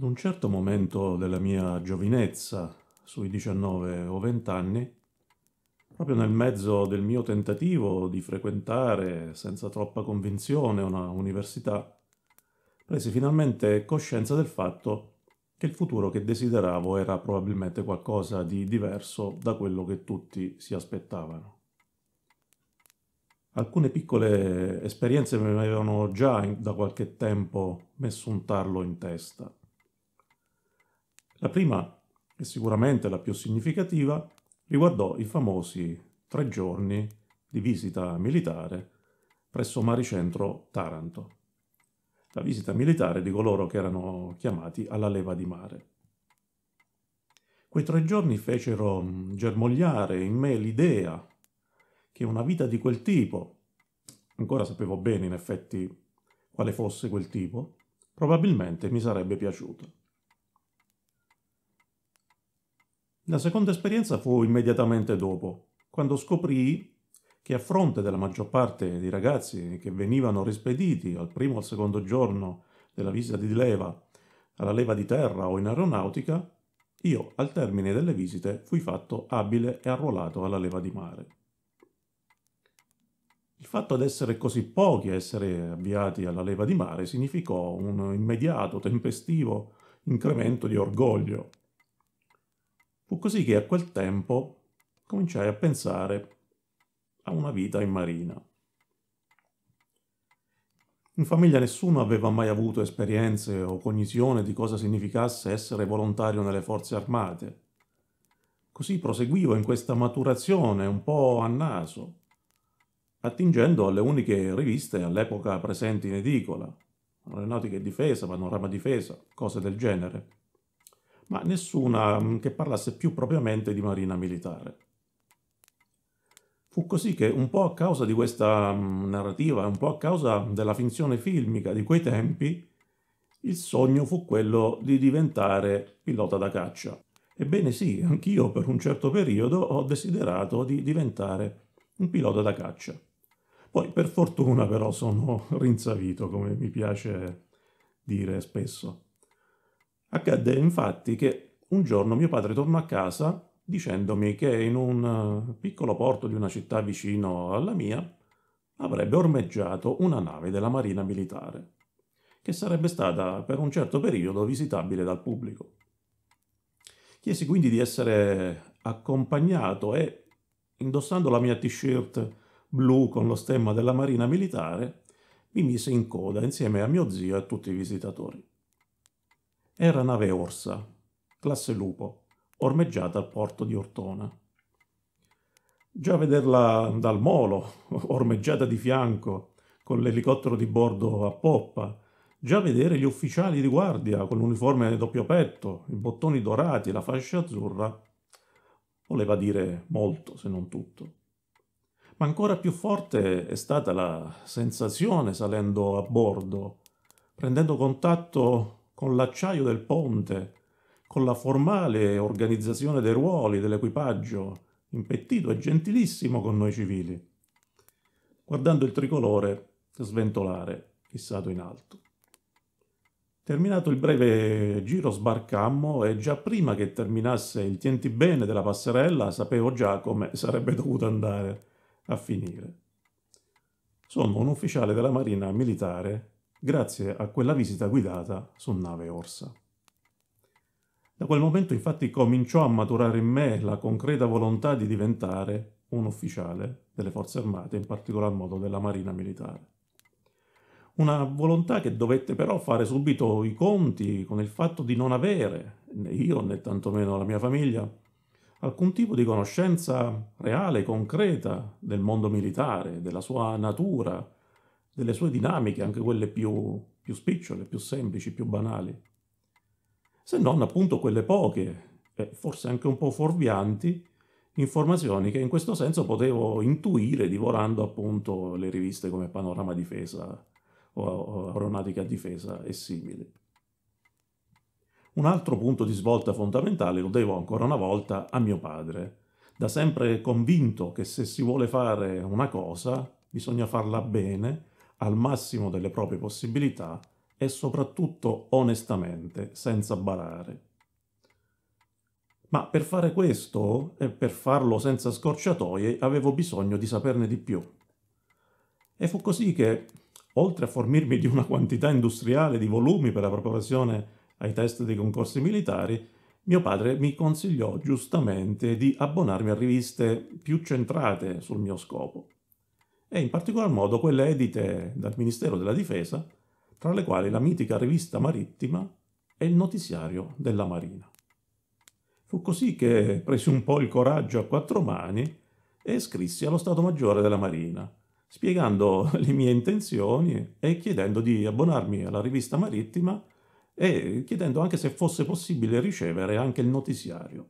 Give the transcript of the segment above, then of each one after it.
Ad un certo momento della mia giovinezza, sui 19 o 20 anni, proprio nel mezzo del mio tentativo di frequentare senza troppa convinzione una università, presi finalmente coscienza del fatto che il futuro che desideravo era probabilmente qualcosa di diverso da quello che tutti si aspettavano. Alcune piccole esperienze mi avevano già da qualche tempo messo un tarlo in testa. La prima, e sicuramente la più significativa, riguardò i famosi tre giorni di visita militare presso Maricentro Taranto, la visita militare di coloro che erano chiamati alla leva di mare. Quei tre giorni fecero mm, germogliare in me l'idea che una vita di quel tipo, ancora sapevo bene in effetti quale fosse quel tipo, probabilmente mi sarebbe piaciuta. La seconda esperienza fu immediatamente dopo, quando scoprì che a fronte della maggior parte dei ragazzi che venivano rispediti al primo o al secondo giorno della visita di leva alla leva di terra o in aeronautica, io al termine delle visite fui fatto abile e arruolato alla leva di mare. Il fatto ad essere così pochi a essere avviati alla leva di mare significò un immediato, tempestivo incremento di orgoglio Fu così che a quel tempo cominciai a pensare a una vita in marina. In famiglia nessuno aveva mai avuto esperienze o cognizione di cosa significasse essere volontario nelle forze armate. Così proseguivo in questa maturazione un po' a naso, attingendo alle uniche riviste all'epoca presenti in edicola, aeronautica e difesa, panorama difesa, cose del genere ma nessuna mm, che parlasse più propriamente di marina militare. Fu così che, un po' a causa di questa mm, narrativa, un po' a causa della finzione filmica di quei tempi, il sogno fu quello di diventare pilota da caccia. Ebbene sì, anch'io per un certo periodo ho desiderato di diventare un pilota da caccia. Poi per fortuna però sono rinsavito, come mi piace dire spesso. Accadde infatti che un giorno mio padre tornò a casa dicendomi che in un eh, piccolo porto di una città vicino alla mia avrebbe ormeggiato una nave della Marina Militare, che sarebbe stata per un certo periodo visitabile dal pubblico. Chiesi quindi di essere accompagnato e, indossando la mia t-shirt blu con lo stemma della Marina Militare, mi mise in coda insieme a mio zio e a tutti i visitatori. Era nave Orsa, classe Lupo, ormeggiata al porto di Ortona. Già vederla dal molo, ormeggiata di fianco, con l'elicottero di bordo a poppa, già vedere gli ufficiali di guardia con l'uniforme a doppio petto, i bottoni dorati la fascia azzurra, voleva dire molto, se non tutto. Ma ancora più forte è stata la sensazione salendo a bordo, prendendo contatto con l'acciaio del ponte, con la formale organizzazione dei ruoli, dell'equipaggio, impettito e gentilissimo con noi civili, guardando il tricolore sventolare fissato in alto. Terminato il breve giro sbarcammo e già prima che terminasse il tienti bene della passerella sapevo già come sarebbe dovuto andare a finire. Sono un ufficiale della Marina militare grazie a quella visita guidata su nave Orsa. Da quel momento infatti cominciò a maturare in me la concreta volontà di diventare un ufficiale delle forze armate, in particolar modo della Marina Militare. Una volontà che dovette però fare subito i conti con il fatto di non avere, né io né tantomeno la mia famiglia, alcun tipo di conoscenza reale, concreta del mondo militare, della sua natura, delle sue dinamiche, anche quelle più, più spicciole, più semplici, più banali, se non appunto quelle poche, e forse anche un po' fuorvianti, informazioni che in questo senso potevo intuire divorando appunto le riviste come Panorama Difesa o Aeronautica Difesa e simili. Un altro punto di svolta fondamentale lo devo ancora una volta a mio padre, da sempre convinto che se si vuole fare una cosa bisogna farla bene al massimo delle proprie possibilità e soprattutto onestamente, senza barare. Ma per fare questo, e per farlo senza scorciatoie, avevo bisogno di saperne di più. E fu così che, oltre a fornirmi di una quantità industriale di volumi per la preparazione ai test dei concorsi militari, mio padre mi consigliò giustamente di abbonarmi a riviste più centrate sul mio scopo e in particolar modo quelle edite dal Ministero della Difesa, tra le quali la mitica rivista marittima e il notiziario della Marina. Fu così che presi un po' il coraggio a quattro mani e scrissi allo Stato Maggiore della Marina, spiegando le mie intenzioni e chiedendo di abbonarmi alla rivista marittima e chiedendo anche se fosse possibile ricevere anche il notiziario.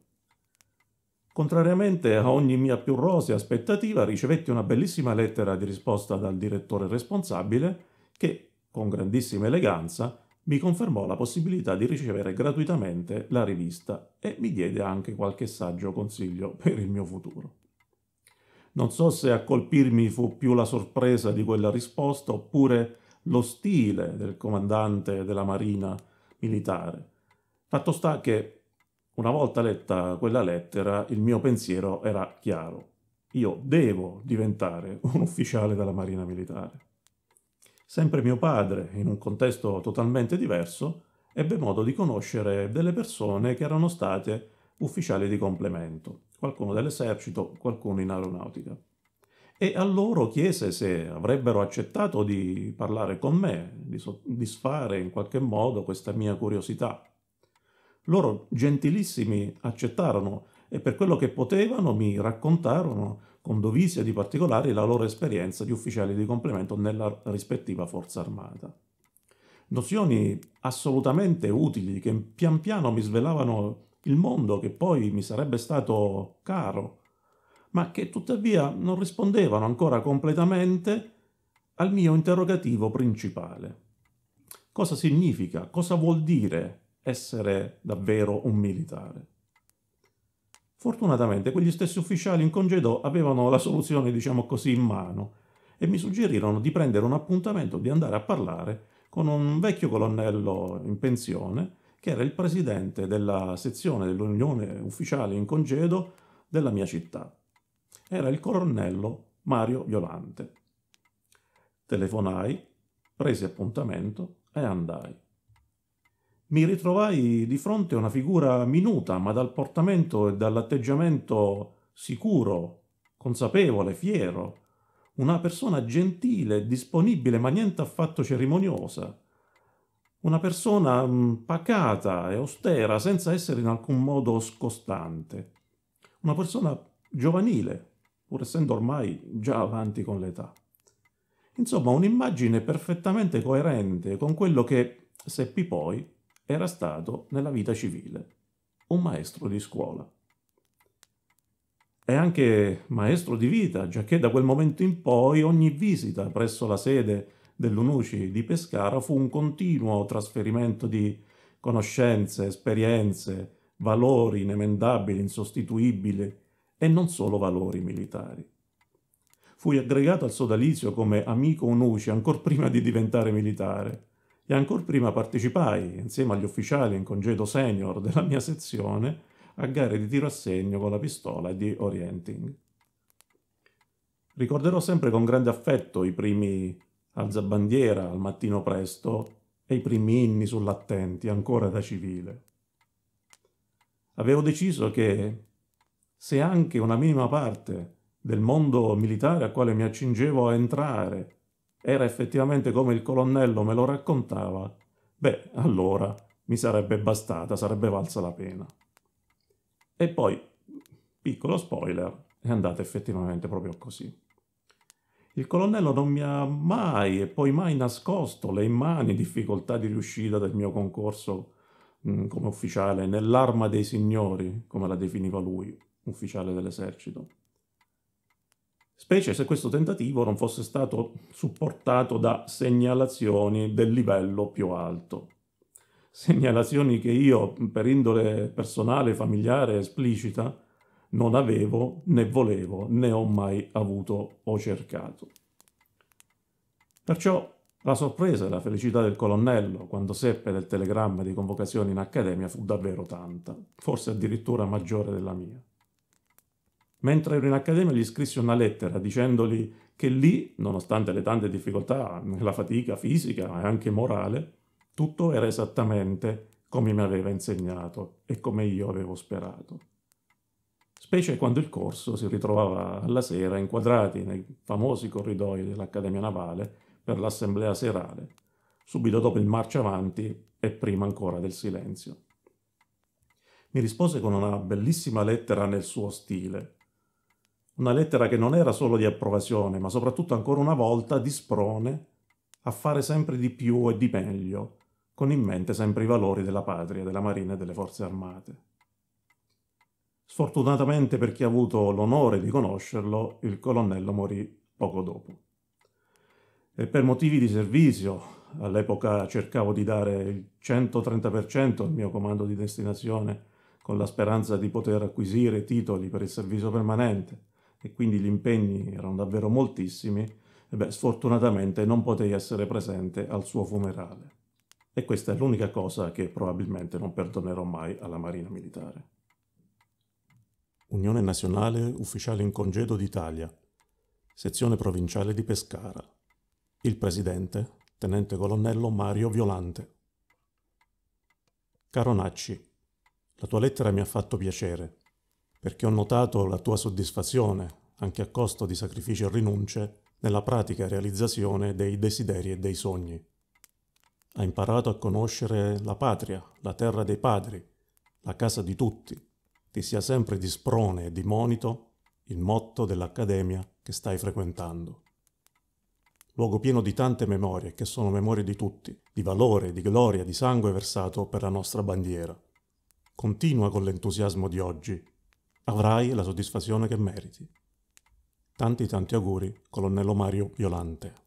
Contrariamente a ogni mia più rosea aspettativa, ricevetti una bellissima lettera di risposta dal direttore responsabile che, con grandissima eleganza, mi confermò la possibilità di ricevere gratuitamente la rivista e mi diede anche qualche saggio consiglio per il mio futuro. Non so se a colpirmi fu più la sorpresa di quella risposta oppure lo stile del comandante della Marina militare. Fatto sta che una volta letta quella lettera, il mio pensiero era chiaro. Io devo diventare un ufficiale della Marina Militare. Sempre mio padre, in un contesto totalmente diverso, ebbe modo di conoscere delle persone che erano state ufficiali di complemento, qualcuno dell'esercito, qualcuno in aeronautica. E a loro chiese se avrebbero accettato di parlare con me, di soddisfare in qualche modo questa mia curiosità. Loro gentilissimi accettarono e per quello che potevano mi raccontarono con dovizia di particolari la loro esperienza di ufficiali di complemento nella rispettiva forza armata. Nozioni assolutamente utili che pian piano mi svelavano il mondo che poi mi sarebbe stato caro, ma che tuttavia non rispondevano ancora completamente al mio interrogativo principale. Cosa significa, cosa vuol dire essere davvero un militare. Fortunatamente quegli stessi ufficiali in congedo avevano la soluzione, diciamo così, in mano e mi suggerirono di prendere un appuntamento, di andare a parlare con un vecchio colonnello in pensione che era il presidente della sezione dell'Unione Ufficiale in Congedo della mia città. Era il colonnello Mario Violante. Telefonai, presi appuntamento e andai mi ritrovai di fronte a una figura minuta, ma dal portamento e dall'atteggiamento sicuro, consapevole, fiero, una persona gentile, disponibile, ma niente affatto cerimoniosa. Una persona mm, pacata e austera, senza essere in alcun modo scostante. Una persona giovanile, pur essendo ormai già avanti con l'età. Insomma, un'immagine perfettamente coerente con quello che, seppi poi, era stato nella vita civile, un maestro di scuola. È anche maestro di vita, giacché da quel momento in poi ogni visita presso la sede dell'Unuci di Pescara fu un continuo trasferimento di conoscenze, esperienze, valori inemendabili, insostituibili e non solo valori militari. Fui aggregato al sodalizio come amico Unuci ancora prima di diventare militare e ancor prima partecipai, insieme agli ufficiali in congedo senior della mia sezione, a gare di tiro a segno con la pistola e di orienting. Ricorderò sempre con grande affetto i primi alzabandiera al mattino presto e i primi inni sull'attenti ancora da civile. Avevo deciso che se anche una minima parte del mondo militare a quale mi accingevo a entrare era effettivamente come il colonnello me lo raccontava, beh, allora mi sarebbe bastata, sarebbe valsa la pena. E poi, piccolo spoiler, è andata effettivamente proprio così. Il colonnello non mi ha mai e poi mai nascosto le immani difficoltà di riuscita del mio concorso mm, come ufficiale nell'arma dei signori, come la definiva lui, ufficiale dell'esercito specie se questo tentativo non fosse stato supportato da segnalazioni del livello più alto. Segnalazioni che io, per indole personale, familiare, esplicita, non avevo, né volevo, né ho mai avuto o cercato. Perciò la sorpresa e la felicità del colonnello quando seppe del telegramma di convocazione in accademia fu davvero tanta, forse addirittura maggiore della mia. Mentre ero in accademia gli scrissi una lettera dicendogli che lì, nonostante le tante difficoltà, la fatica fisica e anche morale, tutto era esattamente come mi aveva insegnato e come io avevo sperato. Specie quando il corso si ritrovava alla sera inquadrati nei famosi corridoi dell'Accademia Navale per l'assemblea serale, subito dopo il marcio avanti e prima ancora del silenzio. Mi rispose con una bellissima lettera nel suo stile, una lettera che non era solo di approvazione, ma soprattutto ancora una volta di sprone a fare sempre di più e di meglio, con in mente sempre i valori della patria, della marina e delle forze armate. Sfortunatamente per chi ha avuto l'onore di conoscerlo, il colonnello morì poco dopo. E per motivi di servizio, all'epoca cercavo di dare il 130% al mio comando di destinazione, con la speranza di poter acquisire titoli per il servizio permanente e quindi gli impegni erano davvero moltissimi, e beh, sfortunatamente non potei essere presente al suo funerale. E questa è l'unica cosa che probabilmente non perdonerò mai alla Marina Militare. Unione Nazionale Ufficiale in Congedo d'Italia, sezione provinciale di Pescara. Il presidente, tenente colonnello Mario Violante. Caro Nacci, la tua lettera mi ha fatto piacere perché ho notato la tua soddisfazione, anche a costo di sacrifici e rinunce, nella pratica realizzazione dei desideri e dei sogni. Hai imparato a conoscere la patria, la terra dei padri, la casa di tutti. Ti sia sempre di sprone e di monito il motto dell'accademia che stai frequentando. Luogo pieno di tante memorie, che sono memorie di tutti, di valore, di gloria, di sangue versato per la nostra bandiera. Continua con l'entusiasmo di oggi avrai la soddisfazione che meriti. Tanti tanti auguri, colonnello Mario Violante.